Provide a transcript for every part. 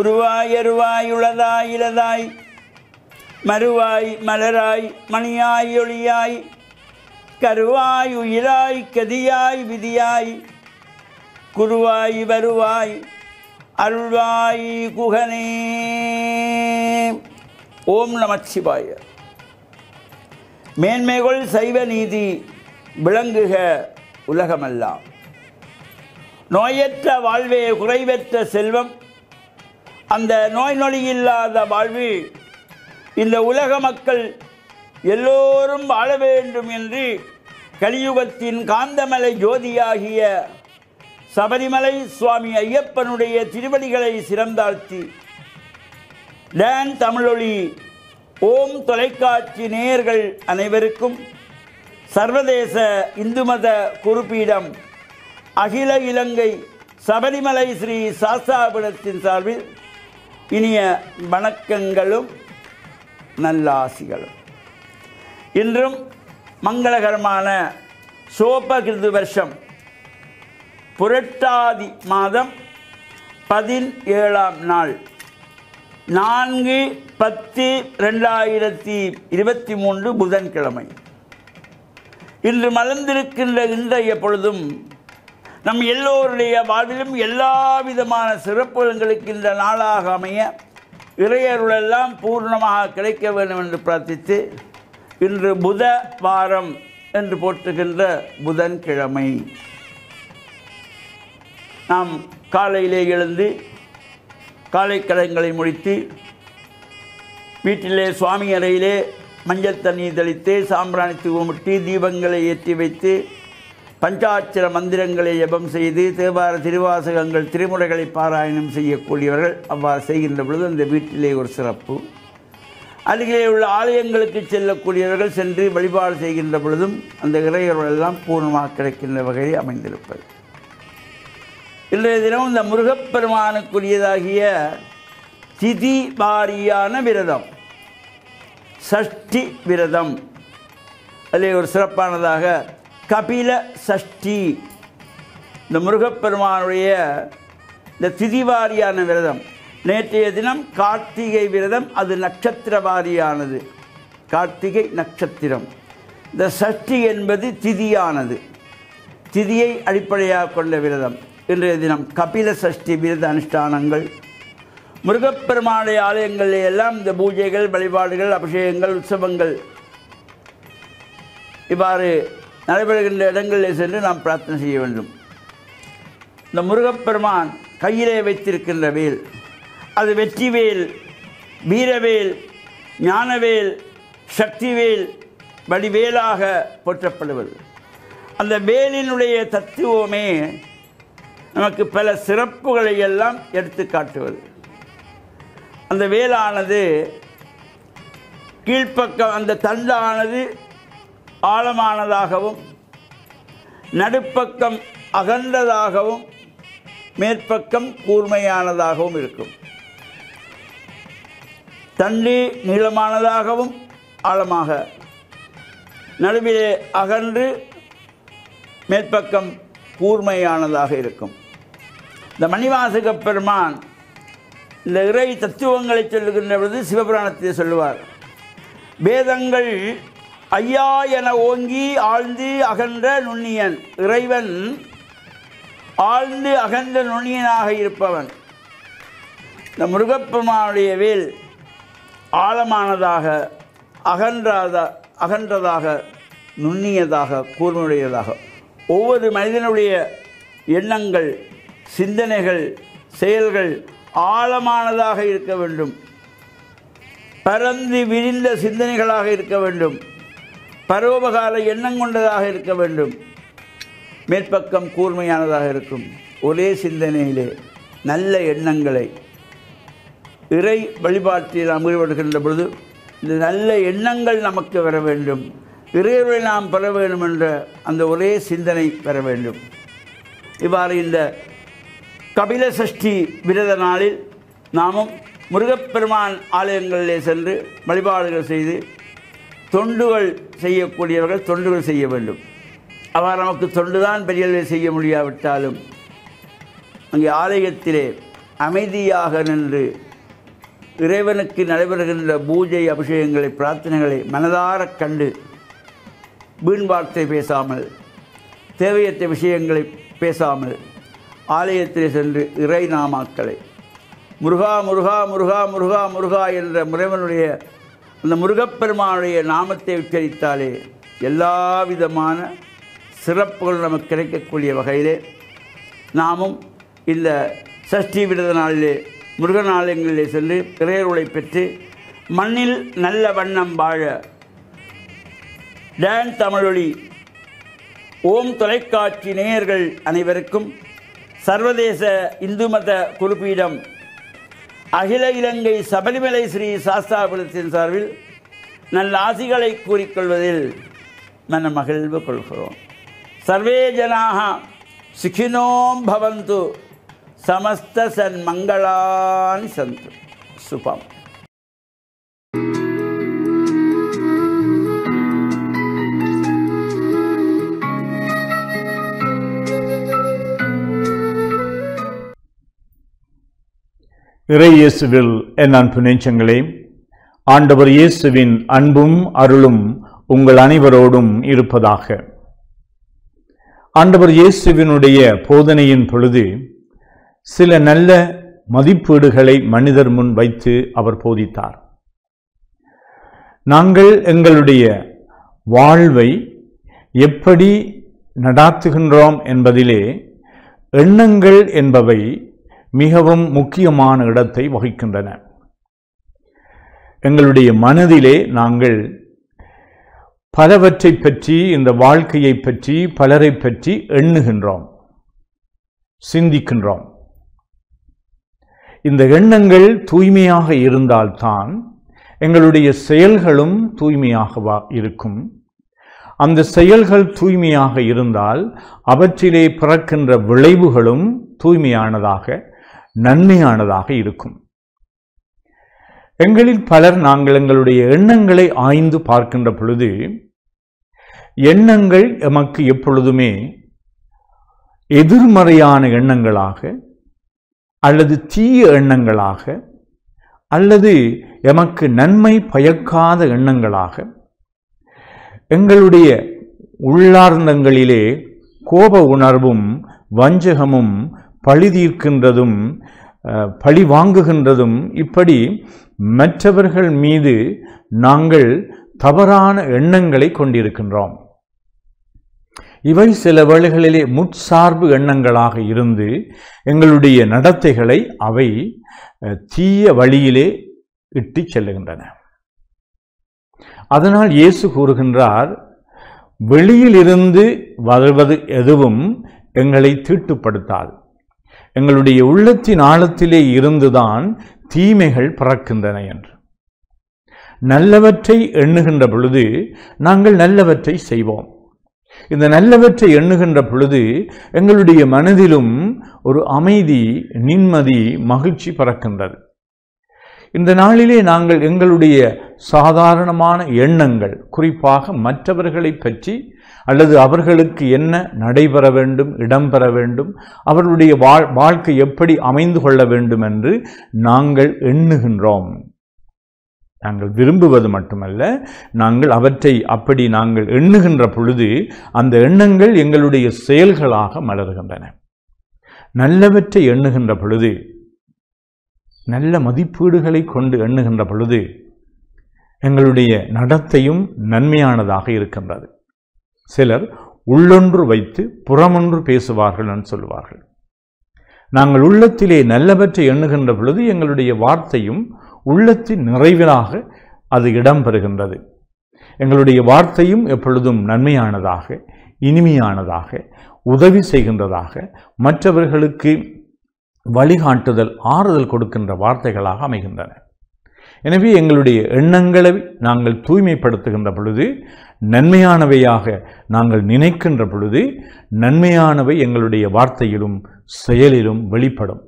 உருவாய் அருவாய் உளதாய் இளதாய் மறுவாய் மலராய் மணியாய் ஒளியாய் கருவாய் உயிராய் கதியாய் விதியாய் குருவாய் வருவாய் அருள்வாய் குகனே ஓம் நமச்சிவாய மேன்மைகள் சைவ நீதி விளங்குக உலகமெல்லாம் நோயற்ற வாழ்வே குறைவற்ற செல்வம் அந்த நோய் நொழி இல்லாத வாழ்வு இந்த உலக மக்கள் எல்லோரும் வாழ வேண்டும் என்று கலியுகத்தின் காந்தமலை ஜோதியாகிய சபரிமலை சுவாமி ஐயப்பனுடைய திருவடிகளை சிறந்தாழ்த்தி டேன் தமிழொலி ஓம் தொலைக்காட்சி நேயர்கள் அனைவருக்கும் சர்வதேச இந்து மத குறிப்பீடம் அகில இலங்கை சபரிமலை ஸ்ரீ சாஸ்தாபுரத்தின் சார்பில் இனிய வணக்கங்களும் நல்லாசிகளும் இன்றும் மங்களகரமான சோபகிருது வருஷம் புரட்டாதி மாதம் பதினேழாம் நாள் நான்கு பத்து ரெண்டாயிரத்தி இருபத்தி மூன்று புதன்கிழமை இன்று மலர்ந்திருக்கின்ற இன்றைய பொழுதும் நம் எல்லோருடைய வாழ்விலும் எல்லா விதமான சிறப்புகளுக்கு இந்த நாளாக அமைய இறையருளெல்லாம் பூர்ணமாக கிடைக்க வேண்டும் என்று பிரார்த்தித்து இன்று புத வாரம் என்று போற்றுகின்ற புதன்கிழமை நாம் காலையிலே எழுந்து காலை முடித்து வீட்டிலே சுவாமி அறையிலே மஞ்சள் தண்ணீர் தெளித்து சாம்பிராணி தூவமிட்டு தீபங்களை ஏற்றி வைத்து பஞ்சாட்சர மந்திரங்களை எபம் செய்து தேவார திருவாசகங்கள் திருமுறைகளை பாராயணம் செய்யக்கூடியவர்கள் அவ்வாறு செய்கின்ற பொழுது அந்த வீட்டிலே ஒரு சிறப்பு அருகிலே உள்ள ஆலயங்களுக்கு செல்லக்கூடியவர்கள் சென்று வழிபாடு செய்கின்ற பொழுதும் அந்த எல்லாம் பூர்ணமாக கிடைக்கின்ற வகையில் அமைந்திருப்பது இன்றைய தினம் இந்த முருகப்பெருமானுக்குரியதாகிய திதி வாரியான விரதம் சஷ்டி விரதம் அதில் ஒரு சிறப்பானதாக கபில சஷ்டி இந்த முருகப்பெருமானுடைய இந்த திதிவாரியான விரதம் நேற்றைய தினம் கார்த்திகை விரதம் அது நட்சத்திர வாரியானது கார்த்திகை நட்சத்திரம் இந்த சஷ்டி என்பது திதியானது திதியை அடிப்படையாக கொண்ட விரதம் இன்றைய தினம் கபில சஷ்டி விரத அனுஷ்டானங்கள் முருகப்பெருமானுடைய ஆலயங்களில் எல்லாம் இந்த பூஜைகள் வழிபாடுகள் அபிஷேகங்கள் உற்சவங்கள் இவ்வாறு நடைபெறுகின்ற இடங்களிலே சென்று நாம் பிரார்த்தனை செய்ய வேண்டும் இந்த முருகப்பெருமான் கையிலே வைத்திருக்கின்ற வேல் அது வெற்றிவேல் வீரவேல் ஞானவேல் சக்திவேல் வடிவேலாக போற்றப்படுவது அந்த வேலினுடைய தத்துவமே நமக்கு பல சிறப்புகளை எல்லாம் எடுத்து காட்டுவது அந்த வேலானது கீழ்ப்பக்கம் அந்த தண்டானது ஆழமானதாகவும் நடுப்பக்கம் அகண்டதாகவும் மேற்பக்கம் கூர்மையானதாகவும் இருக்கும் தண்டி நீளமானதாகவும் ஆழமாக நடுவிலே அகன்று மேற்பக்கம் கூர்மையானதாக இருக்கும் இந்த மணிவாசக பெருமான் இந்த இறை தத்துவங்களை சொல்லுகின்ற பொழுது சிவபுராணத்தை சொல்லுவார் வேதங்கள் ஐயா என ஓங்கி ஆழ்ந்து அகன்ற நுண்ணியன் இறைவன் ஆழ்ந்து அகன்ற நுண்ணியனாக இருப்பவன் இந்த முருகப்பெருமானுடைய வேல் ஆழமானதாக அகன்றாத அகன்றதாக நுண்ணியதாக கூர்மையுடையதாக ஒவ்வொரு மனிதனுடைய எண்ணங்கள் சிந்தனைகள் செயல்கள் ஆழமானதாக இருக்க வேண்டும் பரந்து விரிந்த சிந்தனைகளாக இருக்க வேண்டும் பரோபகால எண்ணம் கொண்டதாக இருக்க வேண்டும் மேற்பக்கம் கூர்மையானதாக இருக்கும் ஒரே சிந்தனையிலே நல்ல எண்ணங்களை இறை வழிபாட்டில் நாம் ஈடுபடுகின்ற பொழுது இந்த நல்ல எண்ணங்கள் நமக்கு வர வேண்டும் இறைவரை நாம் பெற வேண்டும் என்ற அந்த ஒரே சிந்தனை பெற வேண்டும் இவ்வாறு இந்த கபில சஷ்டி விரத நாளில் நாமும் முருகப்பெருமான் ஆலயங்களிலே சென்று வழிபாடுகள் செய்து தொண்டுகள் செய்யக்கூடியவர்கள் தொண்டுகள் செய்ய வேண்டும் அவர் நமக்கு தொண்டுதான் பெரியவர்கள் செய்ய முடியாவிட்டாலும் அங்கே ஆலயத்திலே அமைதியாக நின்று இறைவனுக்கு நடைபெறுகின்ற பூஜை அபிஷேகங்களை பிரார்த்தனைகளை மனதாரக் கண்டு வீண் வார்த்தை பேசாமல் தேவையற்ற விஷயங்களை பேசாமல் ஆலயத்திலே சென்று இறை நாமாக்களை முருகா முருகா முருகா முருகா முருகா என்ற முறைவனுடைய அந்த முருகப்பெருமானுடைய நாமத்தை உச்சரித்தாலே எல்லா விதமான சிறப்புகள் நமக்கு கிடைக்கக்கூடிய வகையிலே நாமும் இந்த சஷ்டி விரத நாளிலே முருகன் சென்று இறையருளை பெற்று மண்ணில் நல்ல வண்ணம் வாழ டேன் தமிழொலி ஓம் தொலைக்காட்சி நேயர்கள் அனைவருக்கும் சர்வதேச இந்து மத குறிப்பீடம் அகில இலங்கை சபரிமலை ஸ்ரீ சாஸ்தாபுரத்தின் சார்பில் நல்ல ஆசிகளை கூறிக்கொள்வதில் மன மகிழ்வு கொள்கிறோம் சர்வே ஜனாக சுகினோம் பவந்து சமஸ்த மங்களான் சந்து சுபம் இயேசுவில் என் அன்பு நெஞ்சங்களே ஆண்டவர் இயேசுவின் அன்பும் அருளும் உங்கள் அனைவரோடும் இருப்பதாக ஆண்டவர் இயேசுவினுடைய போதனையின் பொழுது சில நல்ல மதிப்பீடுகளை மனிதர் முன் வைத்து அவர் போதித்தார் நாங்கள் எங்களுடைய வாழ்வை எப்படி நடாத்துகின்றோம் என்பதிலே எண்ணங்கள் என்பவை மிகவும் முக்கியமான இடத்தை வகிக்கின்றன எங்களுடைய மனதிலே நாங்கள் பலவற்றை பற்றி இந்த வாழ்க்கையை பற்றி பலரை பற்றி எண்ணுகின்றோம் சிந்திக்கின்றோம் இந்த எண்ணங்கள் தூய்மையாக இருந்தால்தான் எங்களுடைய செயல்களும் தூய்மையாக இருக்கும் அந்த செயல்கள் தூய்மையாக இருந்தால் அவற்றிலே பிறக்கின்ற விளைவுகளும் தூய்மையானதாக நன்மையானதாக இருக்கும் எங்களில் பலர் நாங்கள் எங்களுடைய எண்ணங்களை ஆய்ந்து பார்க்கின்ற பொழுது எண்ணங்கள் எமக்கு எப்பொழுதுமே எதிர்மறையான எண்ணங்களாக அல்லது தீய எண்ணங்களாக அல்லது எமக்கு நன்மை பயக்காத எண்ணங்களாக எங்களுடைய உள்ளார்ந்தங்களிலே கோப உணர்வும் வஞ்சகமும் பழி தீர்க்கின்றதும் பழி வாங்குகின்றதும் இப்படி மற்றவர்கள் மீது நாங்கள் தவறான எண்ணங்களை கொண்டிருக்கின்றோம் இவை சில வேளைகளிலே முற்சார்பு எண்ணங்களாக இருந்து எங்களுடைய நடத்தைகளை அவை தீய வழியிலே இட்டு செல்லுகின்றன அதனால் இயேசு கூறுகின்றார் வெளியிலிருந்து வருவது எதுவும் எங்களை தீட்டுப்படுத்தாது எங்களுடைய உள்ளத்தின் ஆழத்திலே இருந்துதான் தீமைகள் பிறக்கின்றன என்று நல்லவற்றை எண்ணுகின்ற பொழுது நாங்கள் நல்லவற்றை செய்வோம் இந்த நல்லவற்றை எண்ணுகின்ற பொழுது எங்களுடைய மனதிலும் ஒரு அமைதி நிம்மதி மகிழ்ச்சி பறக்கின்றது இந்த நாளிலே நாங்கள் எங்களுடைய சாதாரணமான எண்ணங்கள் குறிப்பாக மற்றவர்களை பற்றி அல்லது அவர்களுக்கு என்ன நடைபெற வேண்டும் இடம்பெற வேண்டும் அவர்களுடைய வாழ் வாழ்க்கை எப்படி அமைந்து கொள்ள வேண்டும் என்று நாங்கள் எண்ணுகின்றோம் நாங்கள் விரும்புவது மட்டுமல்ல நாங்கள் அவற்றை அப்படி நாங்கள் எண்ணுகின்ற பொழுது அந்த எண்ணங்கள் எங்களுடைய செயல்களாக மலர்கின்றன நல்லவற்றை எண்ணுகின்ற பொழுது நல்ல மதிப்பீடுகளை கொண்டு எண்ணுகின்ற பொழுது எங்களுடைய நடத்தையும் நன்மையானதாக இருக்கின்றது சிலர் உள்ளொன்று வைத்து புறமொன்று பேசுவார்கள் என்று சொல்லுவார்கள் நாங்கள் உள்ளத்திலே நல்லவற்றை எண்ணுகின்ற பொழுது எங்களுடைய வார்த்தையும் உள்ளத்தின் நிறைவிலாக அது இடம்பெறுகின்றது எங்களுடைய வார்த்தையும் எப்பொழுதும் நன்மையானதாக இனிமையானதாக உதவி செய்கின்றதாக மற்றவர்களுக்கு வழிகாட்டுதல் ஆறுதல் கொடுக்கின்ற வார்த்தைகளாக அமைகின்றன எனவே எங்களுடைய எண்ணங்களை நாங்கள் தூய்மைப்படுத்துகின்ற பொழுது நன்மையானவையாக நாங்கள் நினைக்கின்ற பொழுது நன்மையானவை எங்களுடைய வார்த்தையிலும் செயலிலும் வெளிப்படும்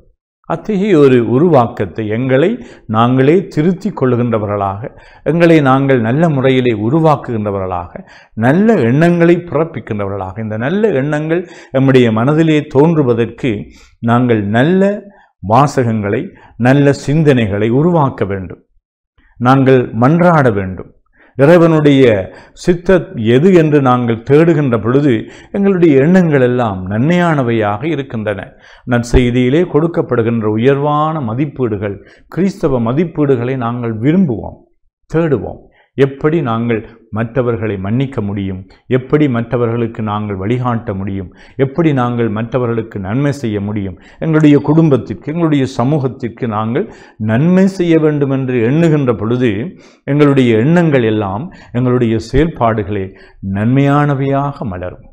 அத்தகைய ஒரு உருவாக்கத்தை எங்களை நாங்களே திருத்தி கொள்ளுகின்றவர்களாக எங்களை நாங்கள் நல்ல முறையிலே உருவாக்குகின்றவர்களாக நல்ல எண்ணங்களை பிறப்பிக்கின்றவர்களாக இந்த நல்ல எண்ணங்கள் நம்முடைய மனதிலே தோன்றுவதற்கு நாங்கள் நல்ல வாசகங்களை நல்ல சிந்தனைகளை உருவாக்க வேண்டும் நாங்கள் மன்றாட வேண்டும் இறைவனுடைய சித்த எது என்று நாங்கள் தேடுகின்ற பொழுது எங்களுடைய எண்ணங்கள் எல்லாம் நன்மையானவையாக இருக்கின்றன நற்செய்தியிலே கொடுக்கப்படுகின்ற உயர்வான மதிப்பீடுகள் கிறிஸ்தவ மதிப்பீடுகளை நாங்கள் விரும்புவோம் தேடுவோம் எப்படி நாங்கள் மற்றவர்களை மன்னிக்க முடியும் எப்படி மற்றவர்களுக்கு நாங்கள் வழிகாட்ட முடியும் எப்படி நாங்கள் மற்றவர்களுக்கு நன்மை செய்ய முடியும் எங்களுடைய குடும்பத்திற்கு எங்களுடைய சமூகத்திற்கு நாங்கள் நன்மை செய்ய வேண்டும் என்று எண்ணுகின்ற பொழுது எங்களுடைய எண்ணங்கள் எல்லாம் எங்களுடைய செயல்பாடுகளே நன்மையானவையாக மலரும்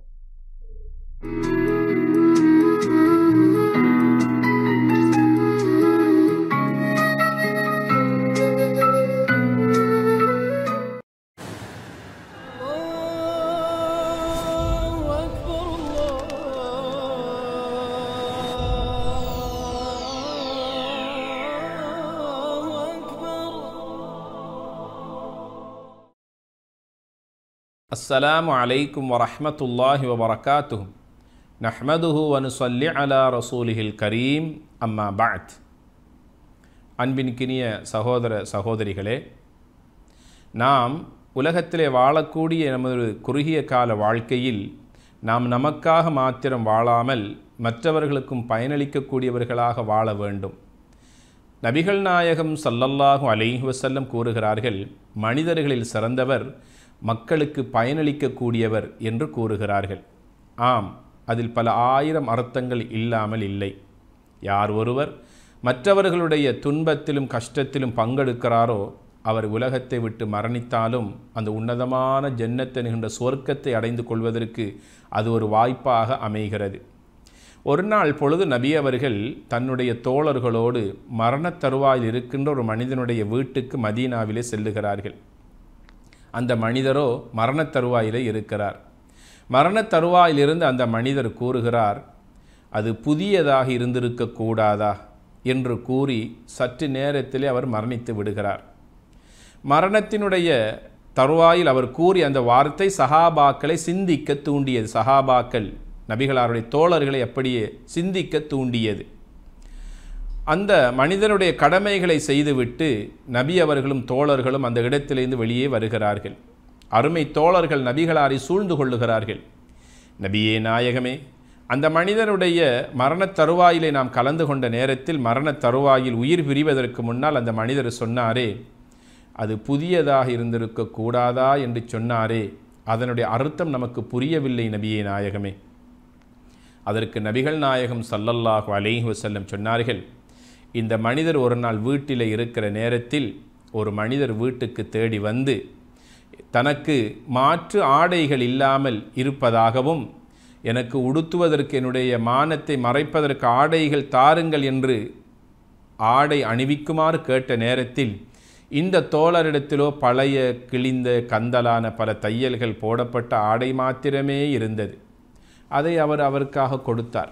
அஸ்ஸலாமு அலைக்கும் வரஹமத்துல்லாஹி வபரகாத்துஹும் நஹ்மதுஹு வனுசல்லி அலா ரசூலிஹில் கரீம் அம்மா பாத் அன்பின் கினிய சகோதர சகோதரிகளே நாம் உலகத்திலே வாழக்கூடிய நமது குறுகிய கால வாழ்க்கையில் நாம் நமக்காக மாத்திரம் வாழாமல் மற்றவர்களுக்கும் பயனளிக்கக்கூடியவர்களாக வாழ வேண்டும் நபிகள் நாயகம் சல்லல்லாஹு அலைஹி வசல்லம் கூறுகிறார்கள் மனிதர்களில் சிறந்தவர் மக்களுக்கு பயனளிக்கக்கூடியவர் என்று கூறுகிறார்கள் ஆம் அதில் பல ஆயிரம் அர்த்தங்கள் இல்லாமல் இல்லை யார் ஒருவர் மற்றவர்களுடைய துன்பத்திலும் கஷ்டத்திலும் பங்கெடுக்கிறாரோ அவர் உலகத்தை விட்டு மரணித்தாலும் அந்த உன்னதமான நிகழ்ந்த சுவர்க்கத்தை அடைந்து கொள்வதற்கு அது ஒரு வாய்ப்பாக அமைகிறது ஒரு நாள் பொழுது நபி அவர்கள் தன்னுடைய தோழர்களோடு மரணத் தருவாயில் இருக்கின்ற ஒரு மனிதனுடைய வீட்டுக்கு மதீனாவிலே செல்லுகிறார்கள் அந்த மனிதரோ மரணத் தருவாயிலே இருக்கிறார் மரணத் தருவாயிலிருந்து அந்த மனிதர் கூறுகிறார் அது புதியதாக இருந்திருக்கக்கூடாதா என்று கூறி சற்று நேரத்திலே அவர் மரணித்து விடுகிறார் மரணத்தினுடைய தருவாயில் அவர் கூறி அந்த வார்த்தை சஹாபாக்களை சிந்திக்க தூண்டியது சஹாபாக்கள் நபிகளாருடைய தோழர்களை அப்படியே சிந்திக்க தூண்டியது அந்த மனிதனுடைய கடமைகளை செய்துவிட்டு நபி அவர்களும் தோழர்களும் அந்த இடத்திலிருந்து வெளியே வருகிறார்கள் அருமை தோழர்கள் நபிகளாரை சூழ்ந்து கொள்ளுகிறார்கள் நபியே நாயகமே அந்த மனிதனுடைய மரணத் தருவாயிலே நாம் கலந்து கொண்ட நேரத்தில் மரணத் தருவாயில் உயிர் பிரிவதற்கு முன்னால் அந்த மனிதர் சொன்னாரே அது புதியதாக இருந்திருக்க கூடாதா என்று சொன்னாரே அதனுடைய அர்த்தம் நமக்கு புரியவில்லை நபியே நாயகமே அதற்கு நபிகள் நாயகம் சல்லல்லாஹு அலைஹி வசல்லம் சொன்னார்கள் இந்த மனிதர் ஒரு நாள் வீட்டில் இருக்கிற நேரத்தில் ஒரு மனிதர் வீட்டுக்கு தேடி வந்து தனக்கு மாற்று ஆடைகள் இல்லாமல் இருப்பதாகவும் எனக்கு உடுத்துவதற்கு என்னுடைய மானத்தை மறைப்பதற்கு ஆடைகள் தாருங்கள் என்று ஆடை அணிவிக்குமாறு கேட்ட நேரத்தில் இந்த தோழரிடத்திலோ பழைய கிழிந்த கந்தலான பல தையல்கள் போடப்பட்ட ஆடை மாத்திரமே இருந்தது அதை அவர் அவருக்காக கொடுத்தார்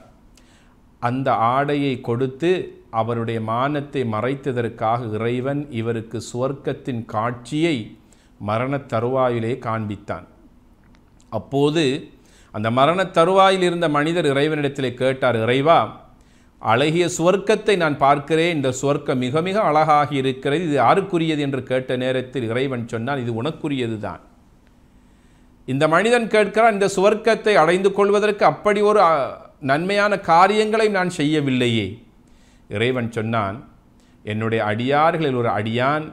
அந்த ஆடையை கொடுத்து அவருடைய மானத்தை மறைத்ததற்காக இறைவன் இவருக்கு சுவர்க்கத்தின் காட்சியை மரணத் தருவாயிலே காண்பித்தான் அப்போது அந்த மரணத் தருவாயில் இருந்த மனிதர் இறைவனிடத்திலே கேட்டார் இறைவா அழகிய சுவர்க்கத்தை நான் பார்க்கிறேன் இந்த சுவர்க்கம் மிக மிக அழகாகி இருக்கிறது இது யாருக்குரியது என்று கேட்ட நேரத்தில் இறைவன் சொன்னான் இது உனக்குரியது தான் இந்த மனிதன் கேட்கிறான் இந்த சுவர்க்கத்தை அடைந்து கொள்வதற்கு அப்படி ஒரு நன்மையான காரியங்களை நான் செய்யவில்லையே இறைவன் சொன்னான் என்னுடைய அடியார்களில் ஒரு அடியான்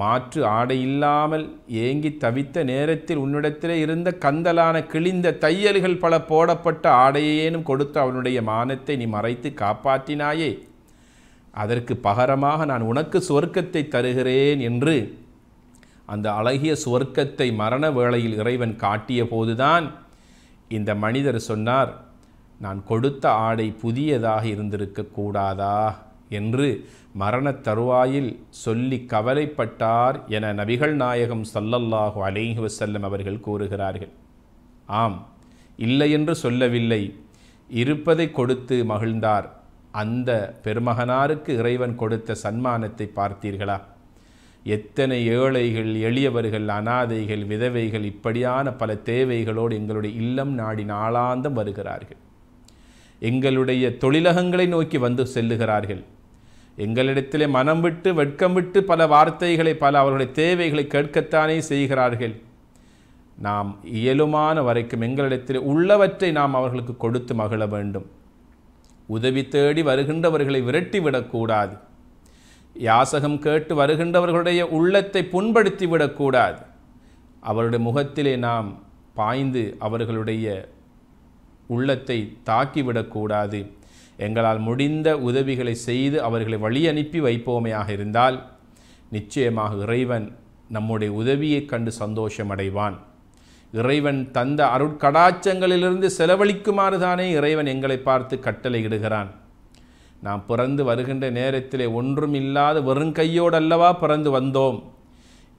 மாற்று ஆடை இல்லாமல் ஏங்கி தவித்த நேரத்தில் உன்னிடத்திலே இருந்த கந்தலான கிழிந்த தையல்கள் பல போடப்பட்ட ஆடையேனும் கொடுத்து அவனுடைய மானத்தை நீ மறைத்து காப்பாற்றினாயே அதற்கு பகரமாக நான் உனக்கு சுவர்க்கத்தை தருகிறேன் என்று அந்த அழகிய சுவர்க்கத்தை மரண வேளையில் இறைவன் காட்டிய போதுதான் இந்த மனிதர் சொன்னார் நான் கொடுத்த ஆடை புதியதாக இருந்திருக்கக்கூடாதா என்று மரணத் தருவாயில் சொல்லி கவலைப்பட்டார் என நபிகள் நாயகம் சல்லல்லாஹு அலேஹி வசல்லம் அவர்கள் கூறுகிறார்கள் ஆம் இல்லை என்று சொல்லவில்லை இருப்பதை கொடுத்து மகிழ்ந்தார் அந்த பெருமகனாருக்கு இறைவன் கொடுத்த சன்மானத்தை பார்த்தீர்களா எத்தனை ஏழைகள் எளியவர்கள் அனாதைகள் விதவைகள் இப்படியான பல தேவைகளோடு எங்களுடைய இல்லம் நாடி நாளாந்தம் வருகிறார்கள் எங்களுடைய தொழிலகங்களை நோக்கி வந்து செல்லுகிறார்கள் எங்களிடத்திலே மனம் விட்டு வெட்கம் விட்டு பல வார்த்தைகளை பல அவர்களுடைய தேவைகளை கேட்கத்தானே செய்கிறார்கள் நாம் இயலுமான வரைக்கும் எங்களிடத்தில் உள்ளவற்றை நாம் அவர்களுக்கு கொடுத்து மகிழ வேண்டும் உதவி தேடி வருகின்றவர்களை விரட்டிவிடக்கூடாது யாசகம் கேட்டு வருகின்றவர்களுடைய உள்ளத்தை புண்படுத்தி விடக்கூடாது அவருடைய முகத்திலே நாம் பாய்ந்து அவர்களுடைய உள்ளத்தை தாக்கிவிடக்கூடாது எங்களால் முடிந்த உதவிகளை செய்து அவர்களை வழி அனுப்பி வைப்போமையாக இருந்தால் நிச்சயமாக இறைவன் நம்முடைய உதவியைக் கண்டு சந்தோஷமடைவான் இறைவன் தந்த அருட்கடாச்சங்களிலிருந்து செலவழிக்குமாறு தானே இறைவன் எங்களை பார்த்து கட்டளையிடுகிறான் நாம் பிறந்து வருகின்ற நேரத்திலே ஒன்றும் இல்லாத வெறும் கையோடல்லவா பிறந்து வந்தோம்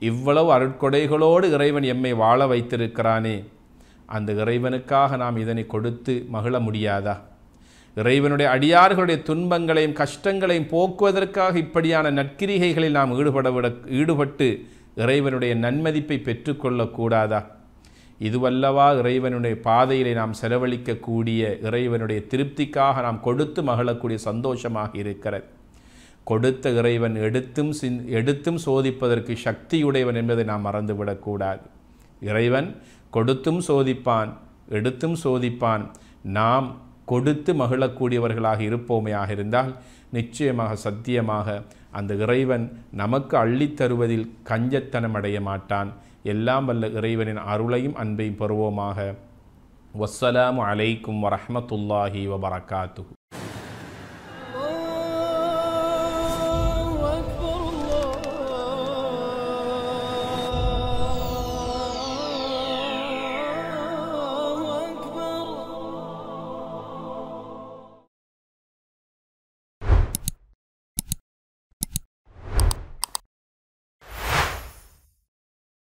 இவ்வளவு அருட்கொடைகளோடு இறைவன் எம்மை வாழ வைத்திருக்கிறானே அந்த இறைவனுக்காக நாம் இதனை கொடுத்து மகிழ முடியாதா இறைவனுடைய அடியார்களுடைய துன்பங்களையும் கஷ்டங்களையும் போக்குவதற்காக இப்படியான நற்கிரிகைகளில் நாம் ஈடுபட ஈடுபட்டு இறைவனுடைய நன்மதிப்பை பெற்றுக்கொள்ளக்கூடாதா இதுவல்லவா இறைவனுடைய பாதையிலே நாம் செலவழிக்கக்கூடிய இறைவனுடைய திருப்திக்காக நாம் கொடுத்து மகிழக்கூடிய சந்தோஷமாக இருக்கிறது கொடுத்த இறைவன் எடுத்தும் சிந் எடுத்தும் சோதிப்பதற்கு சக்தியுடையவன் என்பதை நாம் மறந்துவிடக்கூடாது இறைவன் கொடுத்தும் சோதிப்பான் எடுத்தும் சோதிப்பான் நாம் கொடுத்து மகிழக்கூடியவர்களாக இருப்போமையாக இருந்தால் நிச்சயமாக சத்தியமாக அந்த இறைவன் நமக்கு அள்ளித்தருவதில் கஞ்சத்தனம் அடைய மாட்டான் எல்லாம் வல்ல இறைவனின் அருளையும் அன்பையும் பெறுவோமாக வசலாம் அலைக்கும் வரமத்துல்லாஹி வபரகாத்து